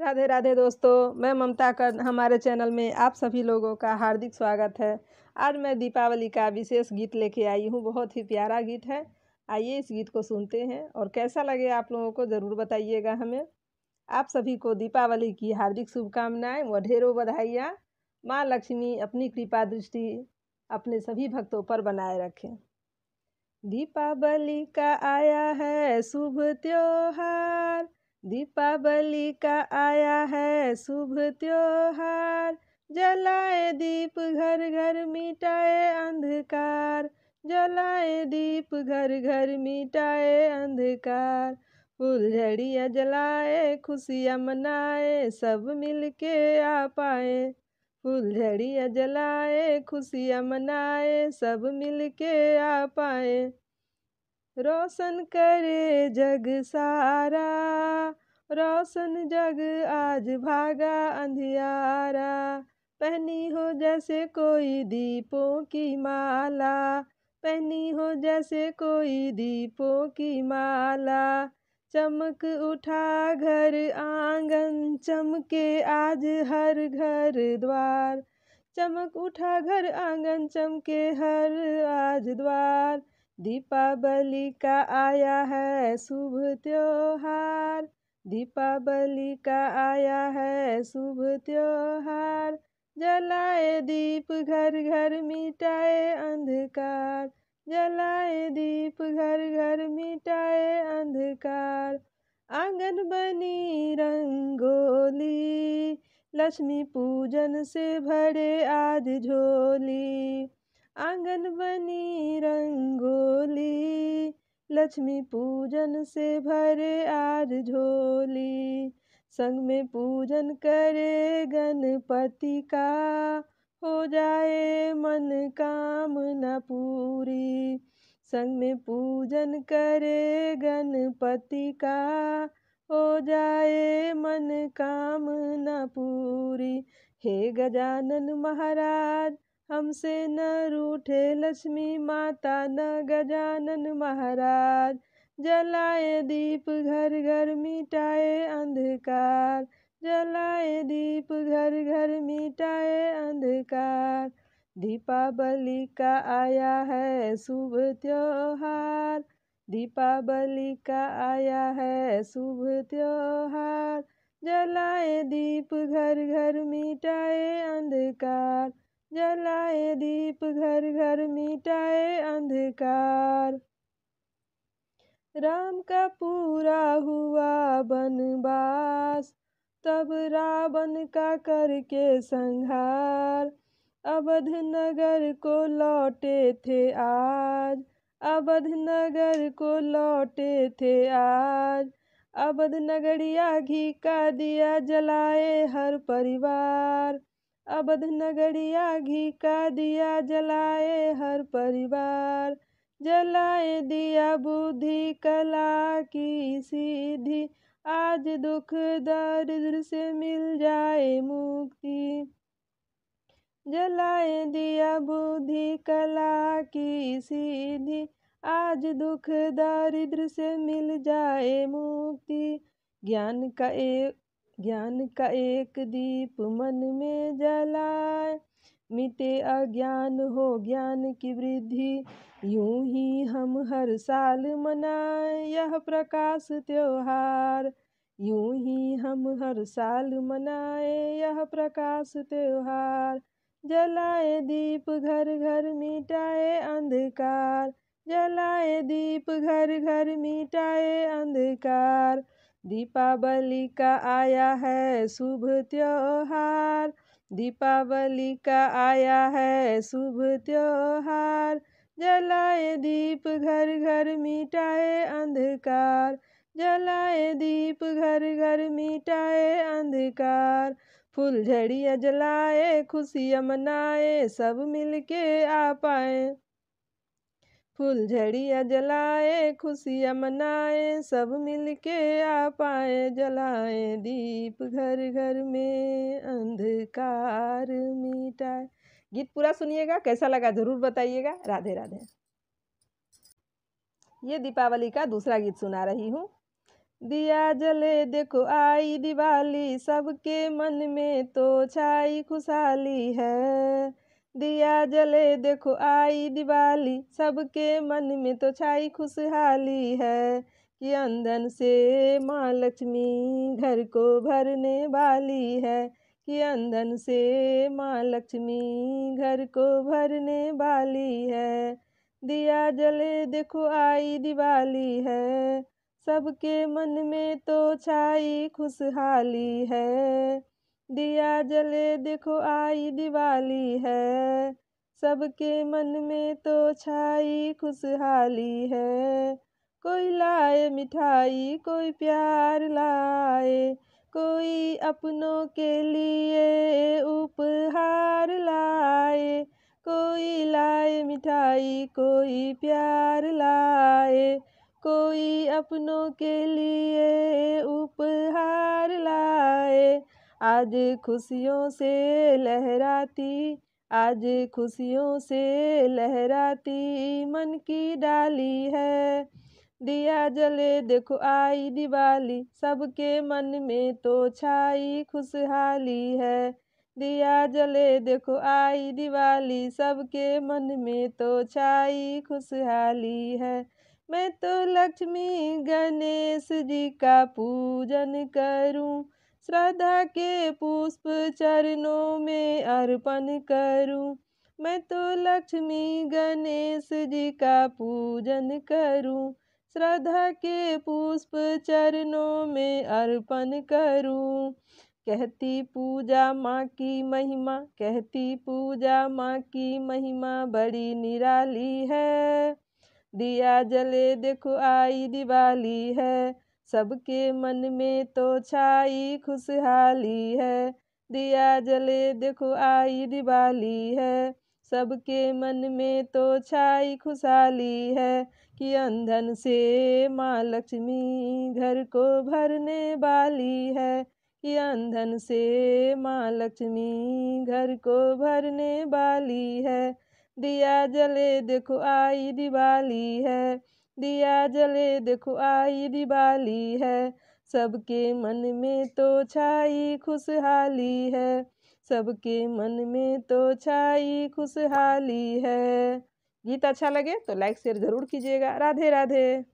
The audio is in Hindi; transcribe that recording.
राधे राधे दोस्तों मैं ममता कर हमारे चैनल में आप सभी लोगों का हार्दिक स्वागत है आज मैं दीपावली का विशेष गीत लेके आई हूँ बहुत ही प्यारा गीत है आइए इस गीत को सुनते हैं और कैसा लगे आप लोगों को ज़रूर बताइएगा हमें आप सभी को दीपावली की हार्दिक शुभकामनाएं व ढेरों बधाइयाँ माँ लक्ष्मी अपनी कृपा दृष्टि अपने सभी भक्तों पर बनाए रखें दीपावली का आया है शुभ त्योहार दीपावली का आया है शुभ त्योहार जलाए दीप घर घर मिटाए अंधकार जलाए दीप घर घर मिटाए अंधकार फुलझड़ियाँ जलाए खुशियाँ मनाए सब मिलके आ पाए फुलझड़ियाँ जलाए खुशियाँ मनाए सब मिलके आ पाए रोशन करे जग सारा रोशन जग आज भागा अंधियारा पहनी हो जैसे कोई दीपों की माला पहनी हो जैसे कोई दीपों की माला चमक उठा घर आंगन चमके आज हर घर द्वार चमक उठा घर आंगन चमके हर आज द्वार दीपावली का आया है शुभ त्योहार दीपावली का आया है शुभ त्योहार जलाए दीप घर घर मिटाए अंधकार जलाए दीप घर घर मिटाए अंधकार आंगन बनी रंगोली लक्ष्मी पूजन से भरे आज झोली आंगन बनी रंगोली लक्ष्मी पूजन से भरे आज झोली संग में पूजन करे गणपति का हो जाए मन कामना पूरी संग में पूजन करे गणपति का हो जाए मन कामना पूरी हे गजानन महाराज हमसे न रूठे लक्ष्मी माता न गजानन महाराज जलाए दीप घर घर मिटाए अंधकार जलाए दीप घर घर मिटाए अंधकार दीपावली का आया है शुभ त्योहार दीपावली का आया है शुभ त्योहार जलाए दीप घर घर मिटाए अंधकार जलाए दीप घर घर मिटाए अंधकार राम का पूरा हुआ बनवास तब रावण का करके संहार अवध नगर को लौटे थे आज अवध नगर को लौटे थे आज अवध नगरिया घी का दिया जलाए हर परिवार अवध नगरिया घी का दिया जलाए हर परिवार जलाए दिया बुद्धि कला की सीधी आज दुख दरिद्र से मिल जाए मुक्ति जलाए दिया बुद्धि कला की सीधी आज दुख दारिद्र से मिल जाए मुक्ति ज्ञान का ए ज्ञान का एक दीप मन में जलाए मिटे अज्ञान हो ज्ञान की वृद्धि यूं ही हम हर साल मनाए यह प्रकाश त्योहार यूं ही हम हर साल मनाए यह प्रकाश त्योहार जलाए दीप घर घर मिटाए अंधकार जलाए दीप घर घर मिटाए अंधकार दीपावली का आया है शुभ त्योहार दीपावली का आया है शुभ त्योहार जलाए दीप घर घर मिटाए अंधकार जलाए दीप घर घर मिटाए अंधकार झड़िया जलाए खुशियाँ मनाए सब मिलके आ पाए फुलझड़िया जलाए खुशियाँ मनाए सब मिल के पाए जलाए दीप घर घर में अंधकार मिटाए गीत पूरा सुनिएगा कैसा लगा ज़रूर बताइएगा राधे राधे ये दीपावली का दूसरा गीत सुना रही हूँ दिया जले देखो आई दिवाली सबके मन में तो छाई खुशहाली है दिया जले देखो आई दिवाली सबके मन में तो छाई खुशहाली है कि अंधन से माँ लक्ष्मी घर को भरने वाली है कि अंधन से माँ लक्ष्मी घर को भरने वाली है दिया जले देखो आई दिवाली है सबके मन में तो छाई खुशहाली है दिया जले देखो आई दिवाली है सबके मन में तो छाई खुशहाली है कोई लाए मिठाई कोई प्यार लाए कोई अपनों के लिए उपहार लाए कोई लाए मिठाई कोई प्यार लाए कोई अपनों के लिए उपहार लाए आज खुशियों से लहराती आज खुशियों से लहराती मन की डाली है दिया जले देखो आई दिवाली सबके मन में तो छाई खुशहाली है दिया जले देखो आई दिवाली सबके मन में तो छाई खुशहाली है मैं तो लक्ष्मी गणेश जी का पूजन करूं श्रद्धा के पुष्प चरणों में अर्पण करूं मैं तो लक्ष्मी गणेश जी का पूजन करूं श्रद्धा के पुष्प चरणों में अर्पण करूं कहती पूजा माँ की महिमा कहती पूजा माँ की महिमा बड़ी निराली है दिया जले देखो आई दिवाली है सबके मन में तो छाई खुशहाली है दिया जले देखो आई दिवाली है सबके मन में तो छाई खुशहाली है कि अंधन से माँ लक्ष्मी घर को भरने वाली है कि अंधन से माँ लक्ष्मी घर को भरने वाली है दिया जले देखो आई दिवाली है दिया जले देखो आई दिवाली है सबके मन में तो छाई खुशहाली है सबके मन में तो छाई खुशहाली है गीत अच्छा लगे तो लाइक शेयर ज़रूर कीजिएगा राधे राधे